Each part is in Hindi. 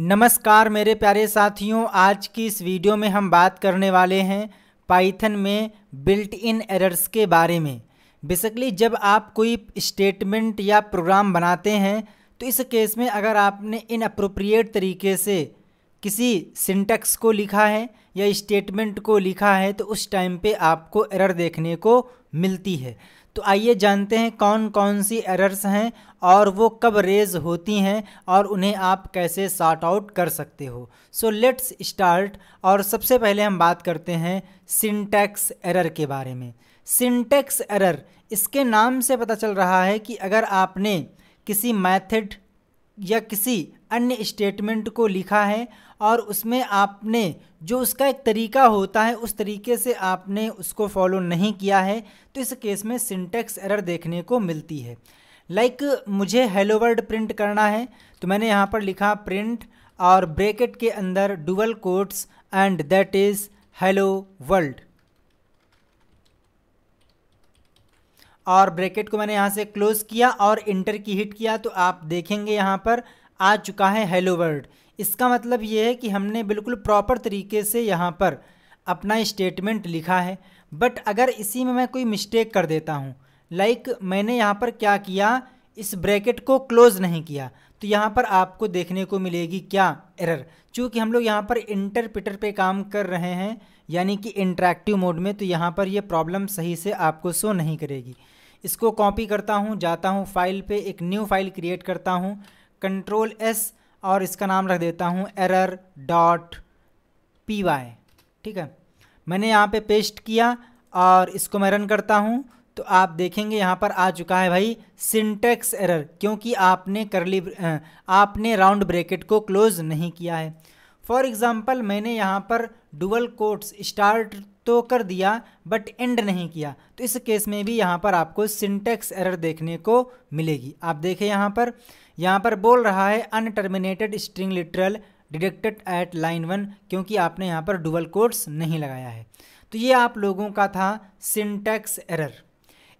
नमस्कार मेरे प्यारे साथियों आज की इस वीडियो में हम बात करने वाले हैं पाइथन में बिल्ट इन एरर्स के बारे में बेसिकली जब आप कोई स्टेटमेंट या प्रोग्राम बनाते हैं तो इस केस में अगर आपने इन अप्रोप्रिएट तरीके से किसी सिंटेक्स को लिखा है या स्टेटमेंट को लिखा है तो उस टाइम पे आपको एरर देखने को मिलती है तो आइए जानते हैं कौन कौन सी एरर्स हैं और वो कब रेज होती हैं और उन्हें आप कैसे सॉर्ट आउट कर सकते हो सो लेट्स स्टार्ट और सबसे पहले हम बात करते हैं सिंटैक्स एरर के बारे में सिंटैक्स एरर इसके नाम से पता चल रहा है कि अगर आपने किसी मैथड या किसी अन्य स्टेटमेंट को लिखा है और उसमें आपने जो उसका एक तरीका होता है उस तरीके से आपने उसको फॉलो नहीं किया है तो इस केस में सिंटेक्स एरर देखने को मिलती है लाइक like, मुझे हेलो वर्ड प्रिंट करना है तो मैंने यहाँ पर लिखा प्रिंट और ब्रेकेट के अंदर dual quotes and that is hello world और ब्रैकेट को मैंने यहाँ से क्लोज़ किया और इंटर की हिट किया तो आप देखेंगे यहाँ पर आ चुका है हेलो वर्ल्ड इसका मतलब ये है कि हमने बिल्कुल प्रॉपर तरीके से यहाँ पर अपना स्टेटमेंट लिखा है बट अगर इसी में मैं कोई मिस्टेक कर देता हूँ लाइक like, मैंने यहाँ पर क्या किया इस ब्रैकेट को क्लोज़ नहीं किया तो यहाँ पर आपको देखने को मिलेगी क्या एरर चूँकि हम लोग यहाँ पर इंटरप्रिटर पे काम कर रहे हैं यानी कि इंटरेक्टिव मोड में तो यहाँ पर ये प्रॉब्लम सही से आपको शो नहीं करेगी इसको कॉपी करता हूँ जाता हूँ फाइल पे एक न्यू फाइल क्रिएट करता हूँ कंट्रोल एस और इसका नाम रख देता हूँ एरर डॉट पी वाई ठीक है मैंने यहाँ पे पेस्ट किया और इसको मैं रन करता हूँ तो आप देखेंगे यहाँ पर आ चुका है भाई सिंटेक्स एरर क्योंकि आपने करली आपने राउंड ब्रेकेट को क्लोज़ नहीं किया है फॉर एग्ज़ाम्पल मैंने यहाँ पर डुअल कोट्स स्टार्ट तो कर दिया बट एंड नहीं किया तो इस केस में भी यहाँ पर आपको सिंटेक्स एरर देखने को मिलेगी आप देखें यहाँ पर यहाँ पर बोल रहा है unterminated string literal detected at line one क्योंकि आपने यहाँ पर डुबल कोड्स नहीं लगाया है तो ये आप लोगों का था सिंटेक्स एरर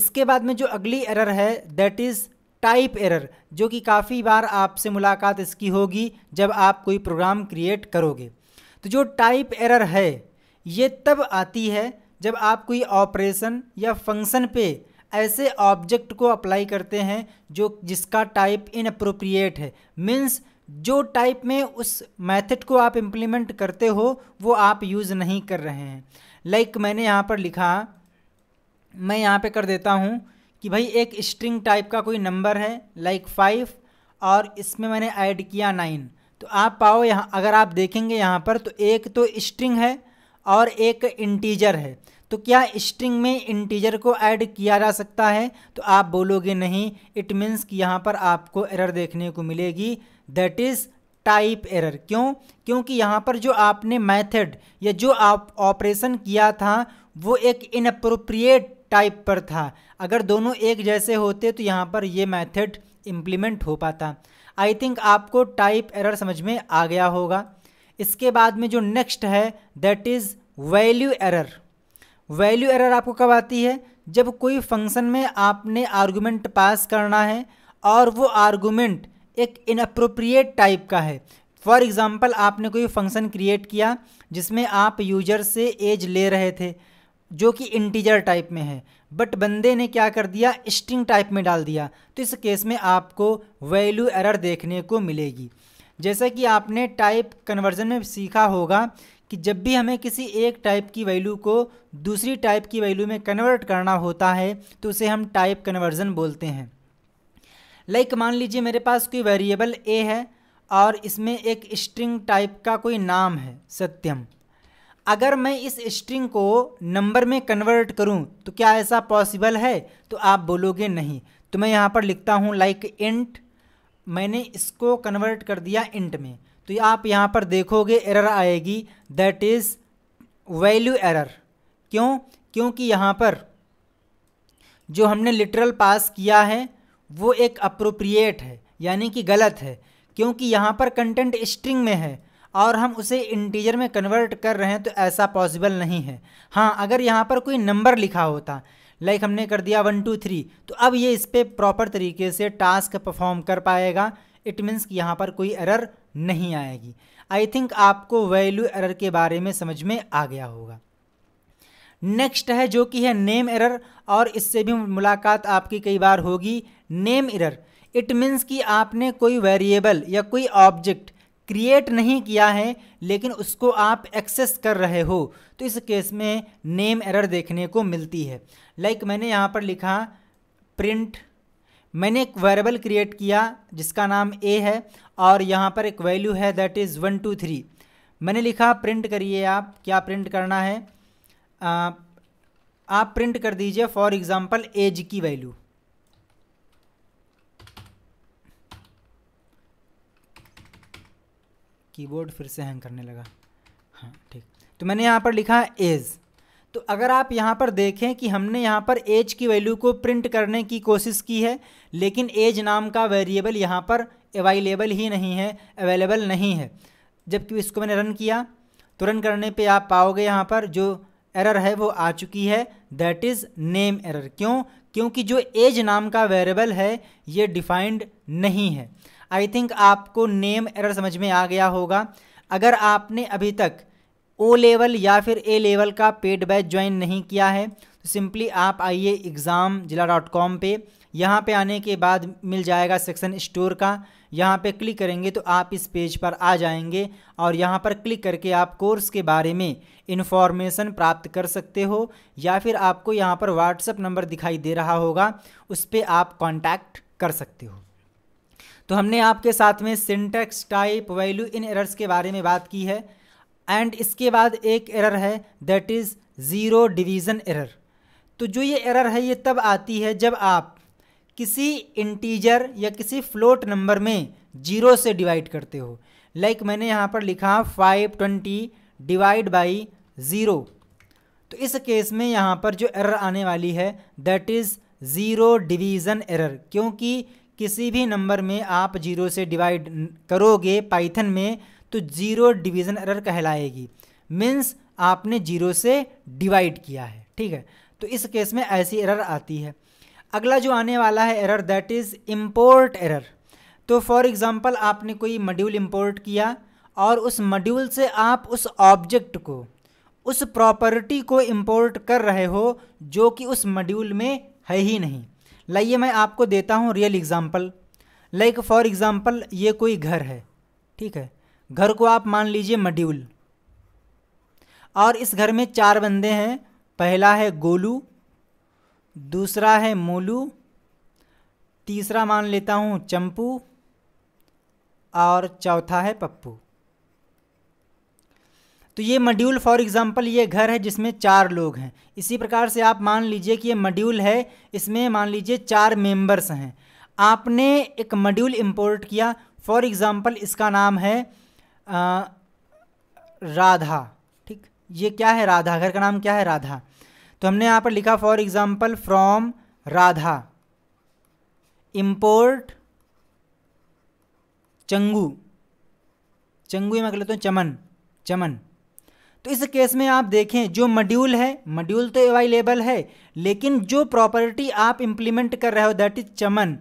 इसके बाद में जो अगली एरर है दैट इज़ टाइप एरर जो कि काफ़ी बार आपसे मुलाकात इसकी होगी जब आप कोई प्रोग्राम क्रिएट करोगे तो जो टाइप एरर है ये तब आती है जब आप कोई ऑपरेशन या फंक्शन पे ऐसे ऑब्जेक्ट को अप्लाई करते हैं जो जिसका टाइप अप्रोप्रिएट है मीन्स जो टाइप में उस मेथड को आप इम्प्लीमेंट करते हो वो आप यूज़ नहीं कर रहे हैं लाइक like मैंने यहाँ पर लिखा मैं यहाँ पे कर देता हूँ कि भाई एक स्ट्रिंग टाइप का कोई नंबर है लाइक like फाइव और इसमें मैंने ऐड किया नाइन तो आप पाओ यहाँ अगर आप देखेंगे यहाँ पर तो एक तो स्ट्रिंग है और एक इंटीजर है तो क्या स्ट्रिंग में इंटीजर को ऐड किया जा सकता है तो आप बोलोगे नहीं इट मीन्स कि यहाँ पर आपको एरर देखने को मिलेगी दैट इज़ टाइप एरर क्यों क्योंकि यहाँ पर जो आपने मेथड या जो आप ऑपरेशन किया था वो एक इनअप्रोप्रिएट टाइप पर था अगर दोनों एक जैसे होते तो यहाँ पर ये मेथड इम्प्लीमेंट हो पाता आई थिंक आपको टाइप एरर समझ में आ गया होगा इसके बाद में जो नेक्स्ट है that is value error value error आपको कब आती है जब कोई फंक्शन में आपने आर्गुमेंट पास करना है और वो आर्गुमेंट एक इनअप्रोप्रिएट टाइप का है फॉर एग्ज़ाम्पल आपने कोई फंक्शन क्रिएट किया जिसमें आप यूजर से एज ले रहे थे जो कि इंटीजर टाइप में है बट बंदे ने क्या कर दिया स्ट्रिंग टाइप में डाल दिया तो इस केस में आपको वैल्यू एरर देखने को मिलेगी जैसा कि आपने टाइप कन्वर्जन में सीखा होगा कि जब भी हमें किसी एक टाइप की वैल्यू को दूसरी टाइप की वैल्यू में कन्वर्ट करना होता है तो उसे हम टाइप कन्वर्जन बोलते हैं लाइक like, मान लीजिए मेरे पास कोई वेरिएबल ए है और इसमें एक स्ट्रिंग टाइप का कोई नाम है सत्यम अगर मैं इस स्ट्रिंग को नंबर में कन्वर्ट करूं तो क्या ऐसा पॉसिबल है तो आप बोलोगे नहीं तो मैं यहाँ पर लिखता हूँ लाइक इंट मैंने इसको कन्वर्ट कर दिया इंट में तो आप यहाँ पर देखोगे एरर आएगी दैट इज़ वैल्यू एरर क्यों क्योंकि यहाँ पर जो हमने लिटरल पास किया है वो एक अप्रोप्रिएट है यानी कि गलत है क्योंकि यहाँ पर कंटेंट स्ट्रिंग में है और हम उसे इंटीजर में कन्वर्ट कर रहे हैं तो ऐसा पॉसिबल नहीं है हाँ अगर यहाँ पर कोई नंबर लिखा होता लाइक हमने कर दिया वन टू थ्री तो अब ये इस पर प्रॉपर तरीके से टास्क परफॉर्म कर पाएगा इट मीन्स कि यहाँ पर कोई एरर नहीं आएगी आई थिंक आपको वैल्यू एरर के बारे में समझ में आ गया होगा नेक्स्ट है जो कि है नेम एरर और इससे भी मुलाकात आपकी कई बार होगी नेम एरर इट मीन्स कि आपने कोई वेरिएबल या कोई ऑब्जेक्ट क्रिएट नहीं किया है लेकिन उसको आप एक्सेस कर रहे हो तो इस केस में नेम एरर देखने को मिलती है लाइक like मैंने यहाँ पर लिखा प्रिंट मैंने एक वेरिएबल क्रिएट किया जिसका नाम ए है और यहाँ पर एक वैल्यू है that is one two three मैंने लिखा प्रिंट करिए आप क्या प्रिंट करना है आ, आप प्रिंट कर दीजिए फॉर एग्ज़ाम्पल एज की वैल्यू कीबोर्ड फिर से हैंग करने लगा हाँ ठीक तो मैंने यहाँ पर लिखा एज तो अगर आप यहाँ पर देखें कि हमने यहाँ पर एज की वैल्यू को प्रिंट करने की कोशिश की है लेकिन एज नाम का वेरिएबल यहाँ पर अवेलेबल ही नहीं है अवेलेबल नहीं है जबकि इसको मैंने रन किया तो रन करने पे आप पाओगे यहाँ पर जो एरर है वो आ चुकी है दैट इज़ नेम एरर क्यों क्योंकि जो एज नाम का वेरिएबल है ये डिफाइंड नहीं है आई थिंक आपको नेम एरर समझ में आ गया होगा अगर आपने अभी तक ओ लेवल या फिर ए लेवल का पेड बैच ज्वाइन नहीं किया है तो सिंपली आप आइए एग्ज़ाम जिला डॉट कॉम पर यहाँ पर आने के बाद मिल जाएगा सेक्शन स्टोर का यहाँ पे क्लिक करेंगे तो आप इस पेज पर आ जाएंगे और यहाँ पर क्लिक करके आप कोर्स के बारे में इन्फॉर्मेशन प्राप्त कर सकते हो या फिर आपको यहाँ पर व्हाट्सअप नंबर दिखाई दे रहा होगा उस पर आप कॉन्टैक्ट कर सकते हो तो हमने आपके साथ में सिंटेक्स टाइप वैल्यू इन एरर्स के बारे में बात की है एंड इसके बाद एक एरर है that is zero division error तो जो ये एरर है ये तब आती है जब आप किसी इंटीजर या किसी फ्लोट नंबर में जीरो से डिवाइड करते हो लाइक like मैंने यहाँ पर लिखा five twenty divide by zero तो इस केस में यहाँ पर जो एरर आने वाली है that is zero division error क्योंकि किसी भी नंबर में आप जीरो से डिवाइड करोगे पाइथन में तो जीरो डिवीज़न एरर कहलाएगी मीन्स आपने जीरो से डिवाइड किया है ठीक है तो इस केस में ऐसी एरर आती है अगला जो आने वाला है error that is import error तो फॉर एग्ज़ाम्पल आपने कोई मॉड्यूल इम्पोर्ट किया और उस मॉड्यूल से आप उस ऑब्जेक्ट को उस प्रॉपर्टी को इम्पोर्ट कर रहे हो जो कि उस मॉड्यूल में है ही नहीं लाइए मैं आपको देता हूँ real example like for example ये कोई घर है ठीक है घर को आप मान लीजिए मड्यूल और इस घर में चार बंदे हैं पहला है गोलू दूसरा है मोलू तीसरा मान लेता हूँ चंपू और चौथा है पप्पू तो ये मॉड्यूल फॉर एग्ज़ाम्पल ये घर है जिसमें चार लोग हैं इसी प्रकार से आप मान लीजिए कि ये मॉड्यूल है इसमें मान लीजिए चार मेंबर्स हैं आपने एक मॉड्यूल इंपोर्ट किया फॉर एग्ज़ाम्पल इसका नाम है आ, राधा ठीक ये क्या है राधा घर का नाम क्या है राधा तो हमने यहाँ पर लिखा for example from Radha import चंगू चंगू मैं कह लेता हूँ चमन चमन तो इस केस में आप देखें जो मॉड्यूल है मॉड्यूल तो अवेलेबल है लेकिन जो प्रॉपर्टी आप इम्प्लीमेंट कर रहे हो दैट इज चमन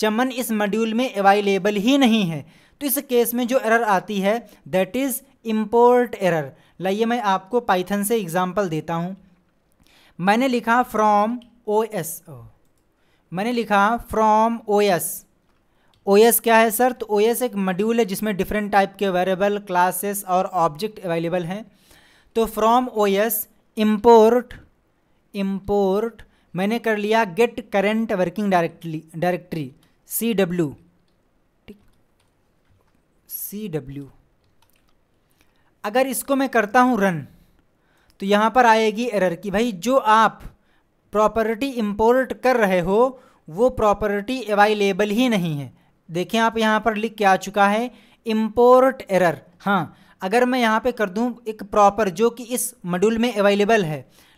चमन इस मॉड्यूल में अवेलेबल ही नहीं है तो इस केस में जो एरर आती है दैट इज़ इम्पोर्ट एरर लाइए मैं आपको पाइथन से एग्ज़ाम्पल देता हूँ मैंने लिखा फ्रॉम ओ एस मैंने लिखा from O S O S क्या है सर तो ओ एस एक मॉड्यूल है जिसमें डिफरेंट टाइप के वेरिएबल क्लासेस और ऑब्जेक्ट अवेलेबल हैं तो from O S import import मैंने कर लिया get current working directly directory C W ठीक सी डब्ल्यू अगर इसको मैं करता हूँ रन तो यहाँ पर आएगी एरर कि भाई जो आप प्रॉपर्टी इम्पोर्ट कर रहे हो वो प्रॉपर्टी अवेलेबल ही नहीं है देखें आप यहाँ पर लिख के आ चुका है इम्पोर्ट एरर हाँ अगर मैं यहाँ पे कर दूँ एक प्रॉपर जो कि इस मॉड्यूल में अवेलेबल है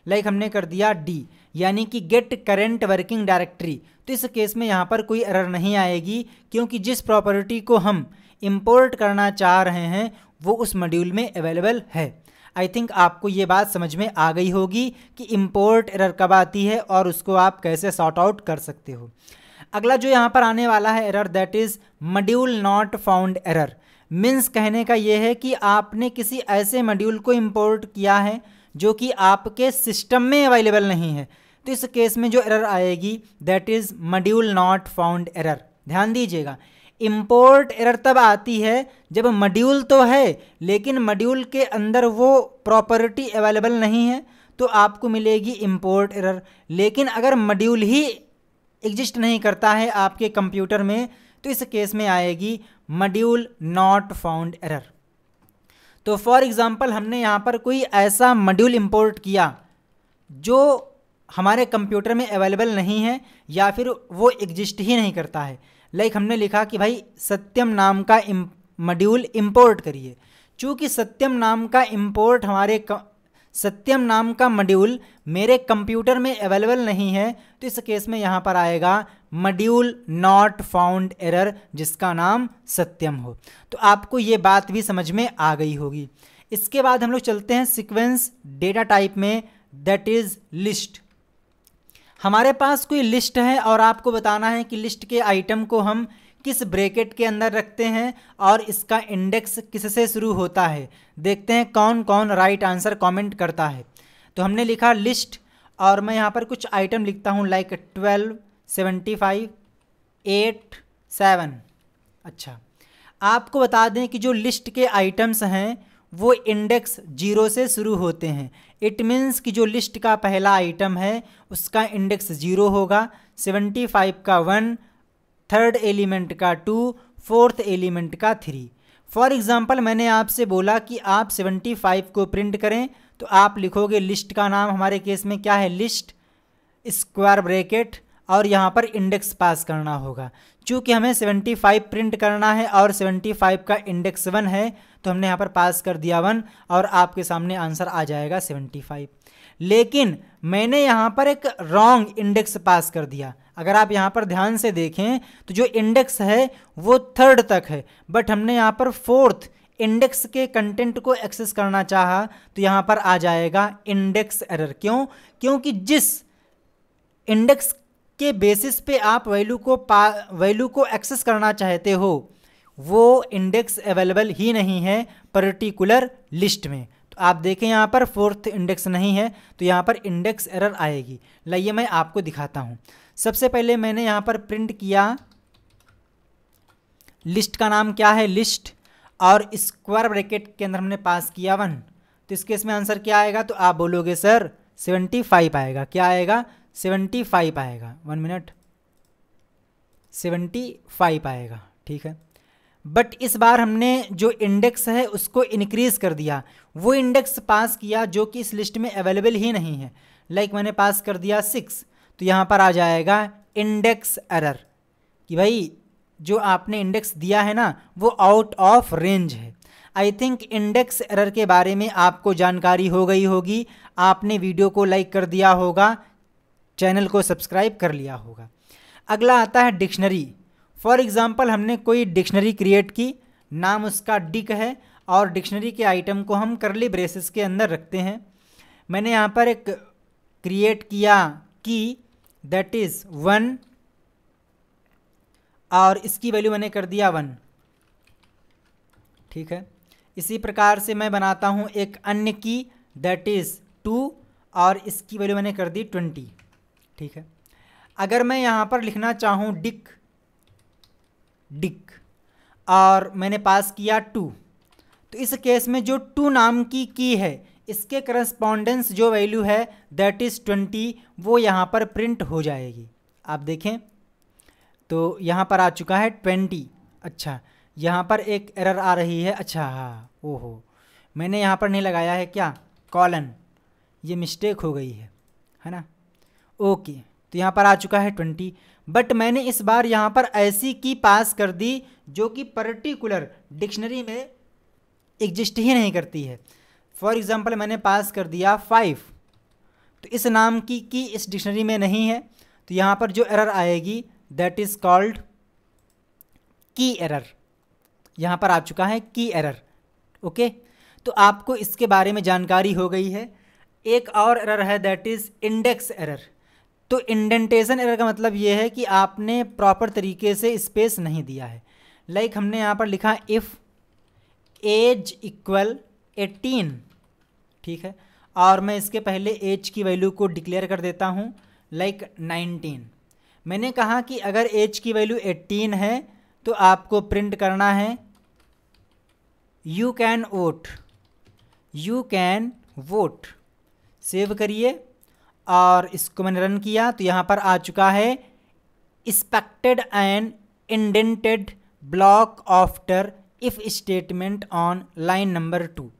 लाइक like हमने कर दिया डी यानी कि गेट करेंट वर्किंग डायरेक्टरी तो इस केस में यहाँ पर कोई एरर नहीं आएगी क्योंकि जिस प्रॉपर्टी को हम इम्पोर्ट करना चाह रहे हैं वो उस मॉड्यूल में अवेलेबल है आई थिंक आपको ये बात समझ में आ गई होगी कि इम्पोर्ट एरर कब आती है और उसको आप कैसे सॉर्ट आउट कर सकते हो अगला जो यहाँ पर आने वाला है error that is module not found error means कहने का ये है कि आपने किसी ऐसे मॉड्यूल को इम्पोर्ट किया है जो कि आपके सिस्टम में अवेलेबल नहीं है तो इस केस में जो एरर आएगी that is module not found error ध्यान दीजिएगा इम्पोर्ट एरर तब आती है जब मॉड्यूल तो है लेकिन मॉड्यूल के अंदर वो प्रॉपर्टी अवेलेबल नहीं है तो आपको मिलेगी इम्पोर्ट एरर लेकिन अगर मॉड्यूल ही एग्जिस्ट नहीं करता है आपके कंप्यूटर में तो इस केस में आएगी मड्यूल नॉट फाउंड एरर तो फॉर एग्ज़ाम्पल हमने यहाँ पर कोई ऐसा मड्यूल इम्पोर्ट किया जो हमारे कंप्यूटर में अवेलेबल नहीं है या फिर वो एग्जिस्ट ही नहीं करता है लाइक like हमने लिखा कि भाई सत्यम नाम का मड्यूल इम्पोर्ट करिए चूँकि सत्यम नाम का इम्पोर्ट हमारे सत्यम नाम का मॉड्यूल मेरे कंप्यूटर में अवेलेबल नहीं है तो इस केस में यहाँ पर आएगा मॉड्यूल नॉट फाउंड एरर जिसका नाम सत्यम हो तो आपको ये बात भी समझ में आ गई होगी इसके बाद हम लोग चलते हैं सीक्वेंस डेटा टाइप में दैट इज़ लिस्ट हमारे पास कोई लिस्ट है और आपको बताना है कि लिस्ट के आइटम को हम किस ब्रैकेट के अंदर रखते हैं और इसका इंडेक्स किससे शुरू होता है देखते हैं कौन कौन राइट आंसर कमेंट करता है तो हमने लिखा लिस्ट और मैं यहाँ पर कुछ आइटम लिखता हूँ like twelve seventy five eight seven अच्छा आपको बता दें कि जो लिस्ट के आइटम्स हैं वो इंडेक्स जीरो से शुरू होते हैं इट मीन्स कि जो लिस्ट का पहला आइटम है उसका इंडेक्स ज़ीरो होगा सेवेंटी फाइव का वन थर्ड एलिमेंट का टू फोर्थ एलिमेंट का थ्री फॉर एग्ज़ाम्पल मैंने आपसे बोला कि आप सेवेंटी फाइव को प्रिंट करें तो आप लिखोगे लिस्ट का नाम हमारे केस में क्या है लिस्ट स्क्वायर ब्रैकेट और यहाँ पर इंडेक्स पास करना होगा चूँकि हमें 75 प्रिंट करना है और 75 का इंडेक्स वन है तो हमने यहाँ पर पास कर दिया वन और आपके सामने आंसर आ जाएगा 75 लेकिन मैंने यहाँ पर एक रॉन्ग इंडेक्स पास कर दिया अगर आप यहाँ पर ध्यान से देखें तो जो इंडेक्स है वो थर्ड तक है बट हमने यहाँ पर फोर्थ इंडेक्स के कंटेंट को एक्सेस करना चाहा तो यहाँ पर आ जाएगा इंडेक्स एरर क्यों क्योंकि जिस इंडेक्स के बेसिस पे आप वैल्यू को पा वैल्यू को एक्सेस करना चाहते हो वो इंडेक्स अवेलेबल ही नहीं है पर्टिकुलर लिस्ट में आप देखें यहाँ पर फोर्थ इंडेक्स नहीं है तो यहाँ पर इंडेक्स एरर आएगी लाइए मैं आपको दिखाता हूँ सबसे पहले मैंने यहाँ पर प्रिंट किया लिस्ट का नाम क्या है लिस्ट और स्क्वायर ब्रैकेट के अंदर हमने पास किया वन तो इस केस में आंसर क्या आएगा तो आप बोलोगे सर सेवेंटी फाइव आएगा क्या आएगा सेवेंटी फाइव आएगा वन मिनट सेवेंटी फाइव आएगा ठीक है बट इस बार हमने जो इंडेक्स है उसको इनक्रीज़ कर दिया वो इंडेक्स पास किया जो कि इस लिस्ट में अवेलेबल ही नहीं है लाइक like मैंने पास कर दिया सिक्स तो यहाँ पर आ जाएगा इंडेक्स एरर कि भाई जो आपने इंडेक्स दिया है ना वो आउट ऑफ रेंज है आई थिंक इंडेक्स एरर के बारे में आपको जानकारी हो गई होगी आपने वीडियो को लाइक कर दिया होगा चैनल को सब्सक्राइब कर लिया होगा अगला आता है डिक्शनरी फॉर एग्ज़ाम्पल हमने कोई डिक्शनरी क्रिएट की नाम उसका डिक है और डिक्शनरी के आइटम को हम करली ब्रेसेस के अंदर रखते हैं मैंने यहाँ पर एक क्रिएट किया की दैट इज़ वन और इसकी वैल्यू मैंने कर दिया वन ठीक है इसी प्रकार से मैं बनाता हूँ एक अन्य की दैट इज़ टू और इसकी वैल्यू मैंने कर दी ट्वेंटी ठीक है अगर मैं यहाँ पर लिखना चाहूँ डिक डिक और मैंने पास किया टू तो इस केस में जो टू नाम की की है इसके करस्पॉन्डेंस जो वैल्यू है दैट इज़ ट्वेंटी वो यहाँ पर प्रिंट हो जाएगी आप देखें तो यहाँ पर आ चुका है ट्वेंटी अच्छा यहाँ पर एक एरर आ रही है अच्छा हाँ ओहो मैंने यहाँ पर नहीं लगाया है क्या कॉलन ये मिस्टेक हो गई है है ना ओके तो यहाँ पर आ चुका है ट्वेंटी बट मैंने इस बार यहाँ पर ऐसी की पास कर दी जो कि पर्टिकुलर डिक्शनरी में एग्जिस्ट ही नहीं करती है फॉर एग्ज़ाम्पल मैंने पास कर दिया फाइव तो इस नाम की की इस डिक्शनरी में नहीं है तो यहाँ पर जो एरर आएगी that is called key error यहाँ पर आ चुका है की एरर ओके तो आपको इसके बारे में जानकारी हो गई है एक और एरर है दैट इज़ इंडेक्स एरर तो इंडेंटेशन एरर का मतलब ये है कि आपने प्रॉपर तरीके से स्पेस नहीं दिया है लाइक like हमने यहाँ पर लिखा इफ़ एज इक्वल एटीन ठीक है और मैं इसके पहले एज की वैल्यू को डिक्लेयर कर देता हूँ लाइक नाइनटीन मैंने कहा कि अगर एज की वैल्यू एटीन है तो आपको प्रिंट करना है you can vote you can vote save करिए और इसको मैंने रन किया तो यहाँ पर आ चुका है expected and indented block after if statement on line number two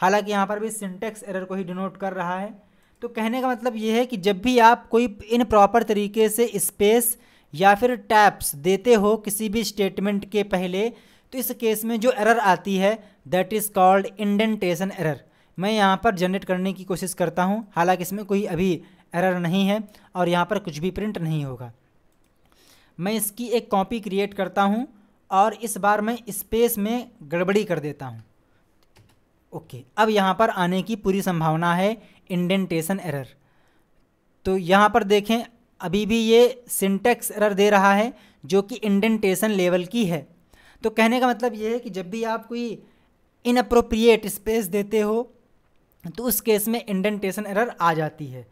हालांकि यहाँ पर भी सिंटेक्स एरर को ही डिनोट कर रहा है तो कहने का मतलब ये है कि जब भी आप कोई इन प्रॉपर तरीके से स्पेस या फिर टैप्स देते हो किसी भी स्टेटमेंट के पहले तो इस केस में जो एरर आती है that is called indentation error मैं यहाँ पर जनरेट करने की कोशिश करता हूँ हालांकि इसमें कोई अभी एरर नहीं है और यहाँ पर कुछ भी प्रिंट नहीं होगा मैं इसकी एक कॉपी क्रिएट करता हूँ और इस बार मैं स्पेस में गड़बड़ी कर देता हूँ ओके अब यहाँ पर आने की पूरी संभावना है इंडेंटेशन एरर तो यहाँ पर देखें अभी भी ये सिंटेक्स एरर दे रहा है जो कि इंडेंटेशन लेवल की है तो कहने का मतलब ये है कि जब भी आप कोई इनअप्रोप्रिएट स्पेस देते हो तो उस केस में इंडेंटेशन एरर आ जाती है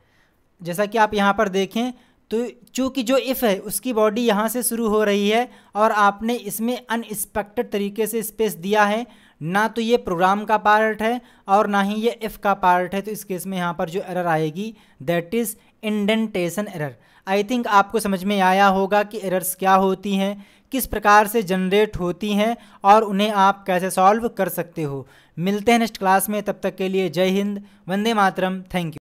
जैसा कि आप यहाँ पर देखें तो चूँकि जो इफ़ है उसकी बॉडी यहाँ से शुरू हो रही है और आपने इसमें अनएक्सपेक्टेड तरीके से स्पेस दिया है ना तो ये प्रोग्राम का पार्ट है और ना ही ये इफ़ का पार्ट है तो इस केस में यहाँ पर जो एरर आएगी that is indentation error I think आपको समझ में आया होगा कि एरर्स क्या होती हैं किस प्रकार से जनरेट होती हैं और उन्हें आप कैसे सॉल्व कर सकते हो मिलते हैं नेक्स्ट क्लास में तब तक के लिए जय हिंद वंदे मातरम थैंक यू